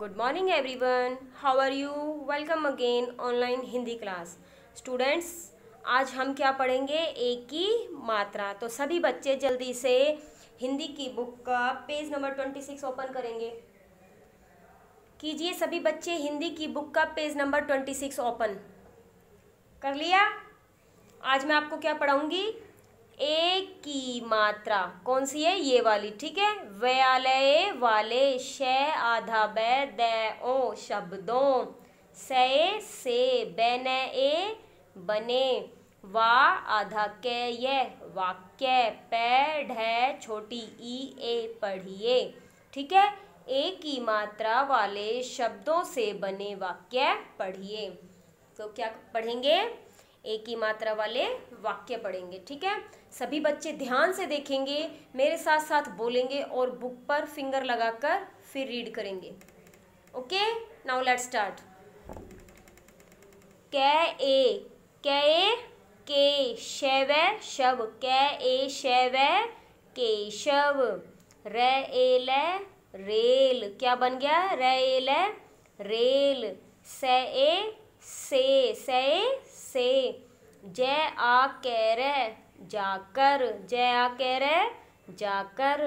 good morning everyone how are you welcome again online Hindi class students आज हम क्या पढ़ेंगे एक की मात्रा तो सभी बच्चे जल्दी से हिंदी की बुक का page number twenty six open करेंगे कीजिए सभी बच्चे हिंदी की बुक का page number twenty six open कर लिया आज मैं आपको क्या पढ़ाऊँगी एक की मात्रा कौन सी है ये वाली ठीक है व्यालय वाले श आधा बै ओ शब्दों से से बन ए बने वा आधा कै ये वाक्य पै है छोटी ई ए पढ़िए ठीक है एक ही मात्रा वाले शब्दों से बने वाक्य पढ़िए तो क्या पढ़ेंगे एक ही मात्रा वाले वाक्य पढ़ेंगे ठीक है सभी बच्चे ध्यान से देखेंगे मेरे साथ साथ बोलेंगे और बुक पर फिंगर लगाकर फिर रीड करेंगे ओके नाउ लेट स्टार्ट कै ए कै ए के शव शव कै ए शव केशव रे एल रेल क्या बन गया रे एल रेल स ए से ए से जय आ रे जाकर जया कह रहे जाकर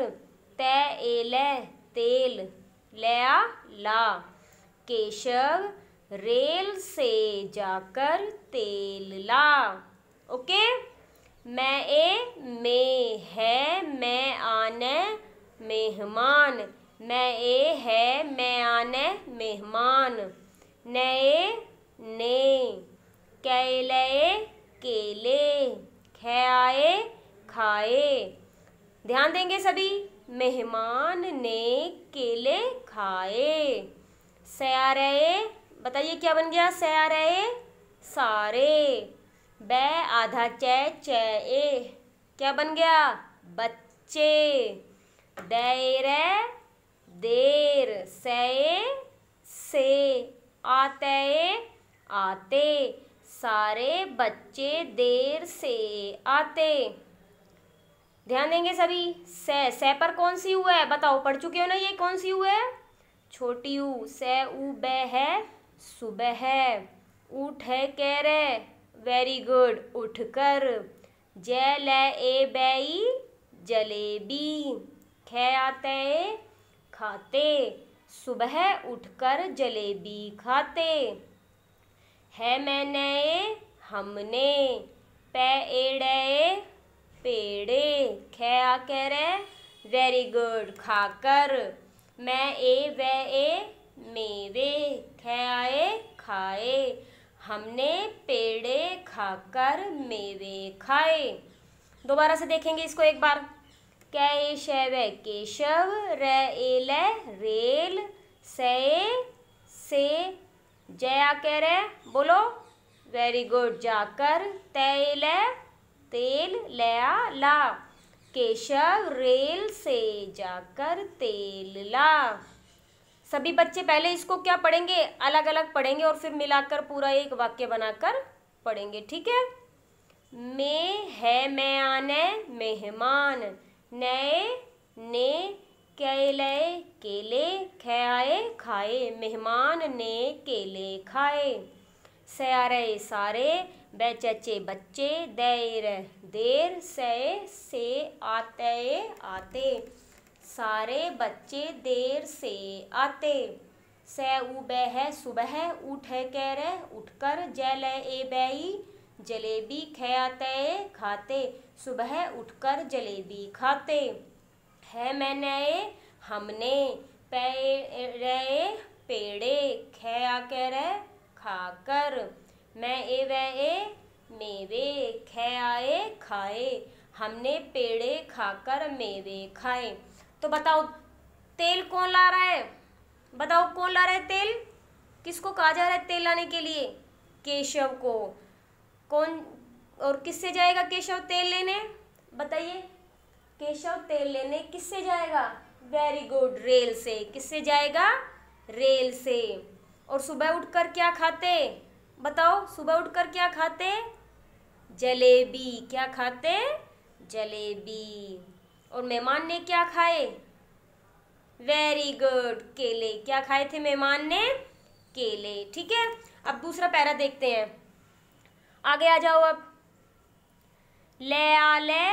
तय एल तेल लया ला केशव रेल से जाकर तेल ला ओके मैं ए में है मैं आने मेहमान मैं ए है मैं आने मेहमान नए ने कैले केले खै आए खाए ध्यान देंगे सभी मेहमान ने केले खाए सया रहे बताइए क्या बन गया सया रहे सारे ब आधा च च ए क्या बन गया बच्चे देर देर से से आते आते सारे बच्चे देर से आते ध्यान देंगे सभी स सह पर कौन सी हुआ है बताओ पढ़ चुके हो ना ये कौन सी हुआ है छोटी ऊ सह ऊ ब है सुबह है उठ है कह रहे वेरी गुड उठ कर जय ल ए बई जलेबी खे आते खाते सुबह उठकर जलेबी खाते है मैंने हमने पे पेड़े खे आ कह रहे वेरी गुड खाकर मैं ए वे ए मेवे खे आए खाए हमने पेड़े खाकर मेवे खाए दोबारा से देखेंगे इसको एक बार कै ए शव केशव रे एल रेल से जया कह रहे बोलो वेरी गुड जाकर तेल तेल लया ला केशव रेल से जाकर तेल ला सभी बच्चे पहले इसको क्या पढ़ेंगे अलग अलग पढ़ेंगे और फिर मिलाकर पूरा एक वाक्य बनाकर पढ़ेंगे ठीक है मैं है मैं आने मेहमान नए ने केले केले खयाए खाए मेहमान ने केले खाए सयारे सारे बेचचे बच्चे देर देर से से आते आते सारे बच्चे देर से आते स उबह सुबह उठ कर जल ए बई जलेबी खयाते खाते सुबह उठकर जलेबी खाते है मैंने हमने पैरे पेड़े खया कर खाकर मैं ए वे ए मेवे खयाए खाए हमने पेड़े खाकर मेवे खाए तो बताओ तेल कौन ला रहा है बताओ कौन ला रहा है तेल किसको कहा जा रहा है तेल लाने के लिए केशव को कौन और किससे जाएगा केशव तेल लेने बताइए केशव तेल लेने किससे जाएगा वेरी गुड रेल से किससे जाएगा रेल से और सुबह उठकर क्या खाते बताओ सुबह उठकर क्या खाते जलेबी क्या खाते जलेबी और मेहमान ने क्या खाए वेरी गुड केले क्या खाए थे मेहमान ने केले ठीक है अब दूसरा पैरा देखते हैं आगे आ जाओ अब ले आ ले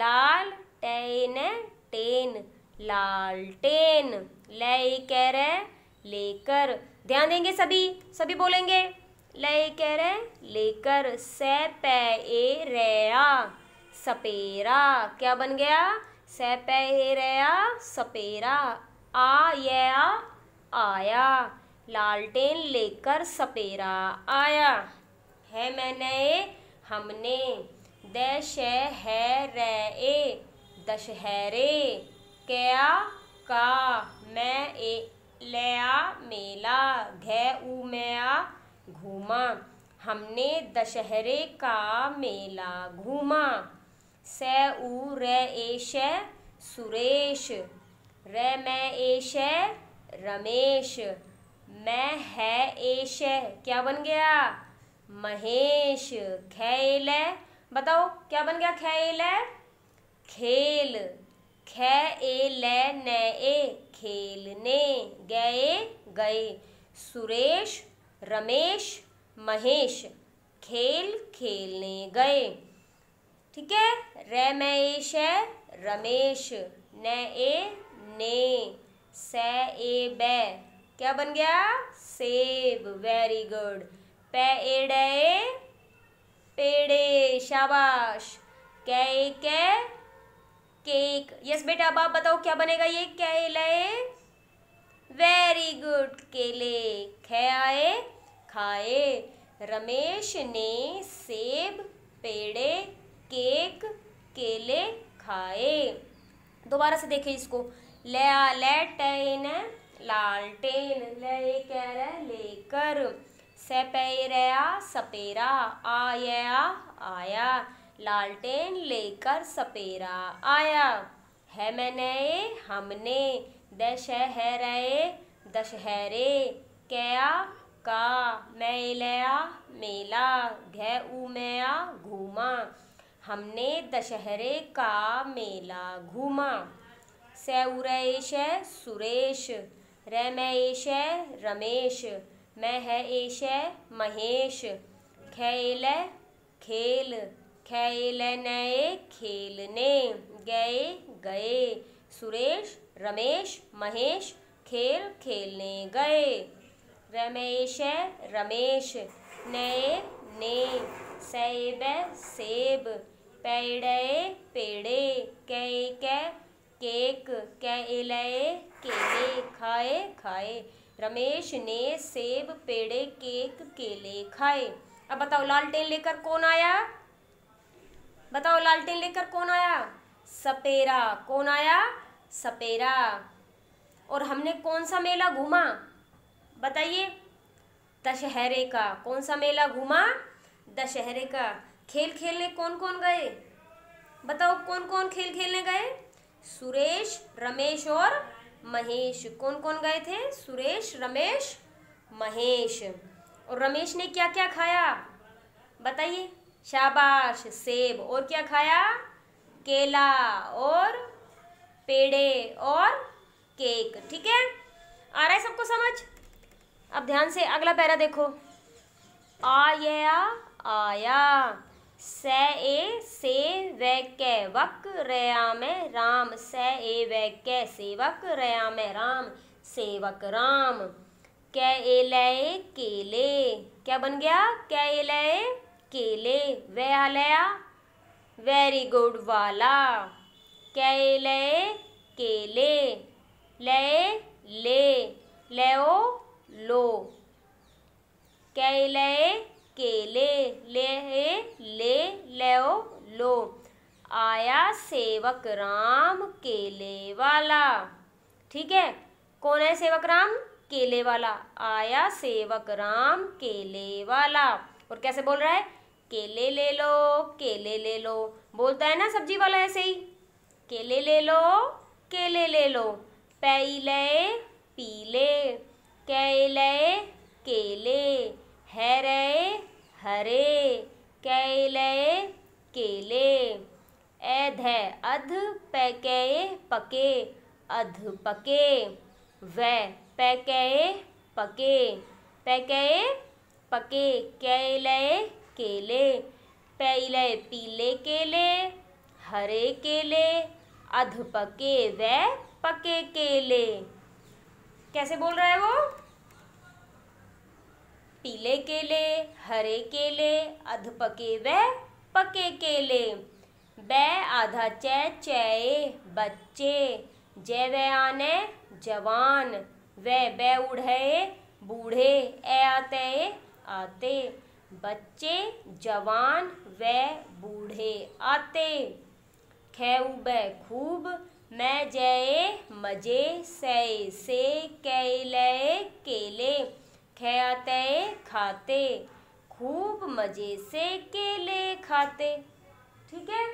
लाल टेन टेन लालटेन लय कह रहे लेकर ध्यान देंगे सभी सभी बोलेंगे ले कह रहे लेकर से पे ए रेया सपेरा क्या बन गया से पे ए रया सपेरा आ आ आया लालटेन लेकर सपेरा आया है मैंने हमने दे शे है रे ए दशहरे क्या का मैं ए लया मेला घे मया घूमा हमने दशहरे का मेला घूमा स उ र एश सुरेश र मैं एश रमेश मैं है एश क्या बन गया महेश खैल बताओ क्या बन गया खैल खेल खे ए ल न ए खेलने गए गए सुरेश रमेश महेश खेल खेलने गए ठीक है रमेश है रमेश न ए ने स ए बे क्या बन गया सेब वेरी गुड प ड ए पेड़े शाबाश कै के केक यस बेटा अब आप बताओ क्या बनेगा ये केला वेरी गुड केले खाए खाए रमेश ने सेब पेड़े केक केले खाए दोबारा से देखें इसको ले आ लैटेन लालटेन ले कह रहे लेकर सपेरा सपेरा आया आया लालटेन लेकर सपेरा आया है मैंने हमने दशहरे दशहरे क्या का मैलया मेला घे उमया घूमा हमने दशहरे का मेला घूमा सैरेश सुरेश रमेश रमेश ऐश महेश खेल खेल खेल नए खेलने गए गए सुरेश रमेश महेश खेल खेलने गए रमेश रमेश नए ने सेब सेब पेड़े पेड़े कै के केक कैलए केले खाए खाए रमेश ने सेब पेड़े केक केले खाए अब बताओ लालटेन लेकर कौन आया बताओ लालटेन लेकर कौन आया सपेरा कौन आया सपेरा और हमने कौन सा मेला घूमा बताइए दशहरे का कौन सा मेला घूमा दशहरे का खेल खेलने कौन कौन गए बताओ कौन कौन खेल खेलने गए सुरेश रमेश और महेश कौन कौन गए थे सुरेश रमेश महेश और रमेश ने क्या क्या खाया बताइए शाबाश सेब और क्या खाया केला और पेड़े और केक ठीक है आ रहा है सबको समझ अब ध्यान से अगला पैरा देखो आया आया स ए से व वक रया में राम स ए व कै सेवक रया में राम सेवक राम कै ए लय केले क्या बन गया कै ए लय केले वे आलया वेरी गुड वाला कै लय केले लय ले लयो लो कै लय केले ले ले लयो लो आया सेवक राम केले वाला ठीक है कौन है सेवक राम केले वाला आया सेवक राम केले वाला और कैसे बोल रहा है केले ले लो केले ले लो बोलता है ना सब्जी वाला ऐसे ही केले ले लो केले ले लो ले पीले ले केले केले हरे हरे केले केले ऐध अध पैके पके अध पके व पैके पके पैके पके ले केले पहले पीले केले हरे केले अध पके व पके केले कैसे बोल रहा है वो पीले केले हरे केले अध पके व पके केले ब आधा चै चये बच्चे जय व आने जवान व ब उड़े बूढ़े ए आते आते बच्चे जवान व बूढ़े आते खेऊब खूब मैं जये मजे सय से कैलय केले खयातय खाते खूब मजे से केले खाते ठीक है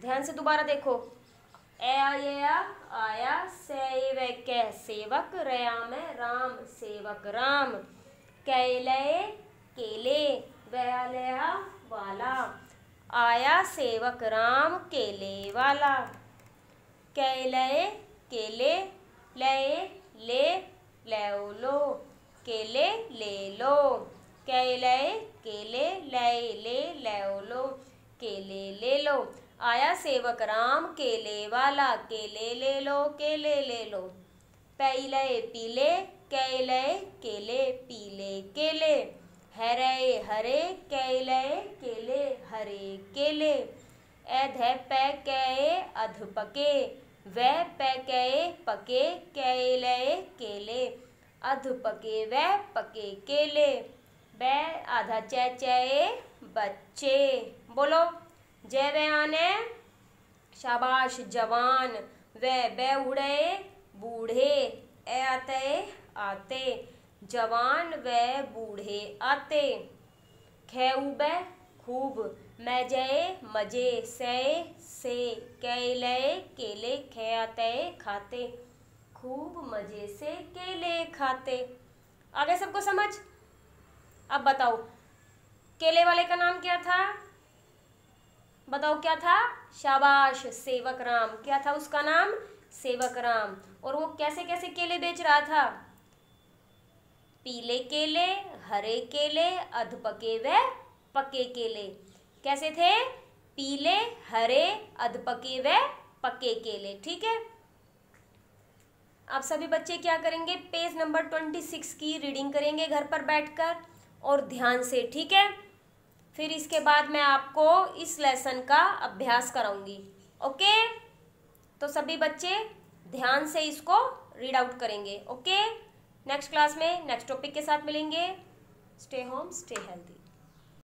ध्यान से दोबारा देखो आया आया सेवक सेवक रया में राम सेवक राम कैले केले बयालया वाला आया सेवक राम केले वाला कैले केले लय ले लो ले केले ले लो कैले केले लय ले लो ले केले ले लो आया सेवक राम केले वाला केले ले लो केले ले लो पैले पीले कैले केले पीले केले हरे हरे कैले केले हरे केले अध पके अध पके वह पके पके कैले केले अध पके वह पके केले ब आधा चै चे बच्चे बोलो जय बयान शाबाश जवान वह बे उड़े बूढ़े आते आते जवान व बूढ़े आते खेऊब खूब मजय मजे सय से कैलय केले खे खाते खूब मजे से केले खाते आ सबको समझ अब बताओ केले वाले का नाम क्या था बताओ क्या था शाबाश सेवक राम क्या था उसका नाम सेवक राम और वो कैसे कैसे केले बेच रहा था पीले केले हरे केले अध पके व पके केले कैसे थे पीले हरे अध पके व पके केले ठीक है आप सभी बच्चे क्या करेंगे पेज नंबर ट्वेंटी सिक्स की रीडिंग करेंगे घर पर बैठकर और ध्यान से ठीक है फिर इसके बाद मैं आपको इस लेसन का अभ्यास कराऊंगी ओके तो सभी बच्चे ध्यान से इसको रीड आउट करेंगे ओके नेक्स्ट क्लास में नेक्स्ट टॉपिक के साथ मिलेंगे स्टे होम स्टे हेल्थी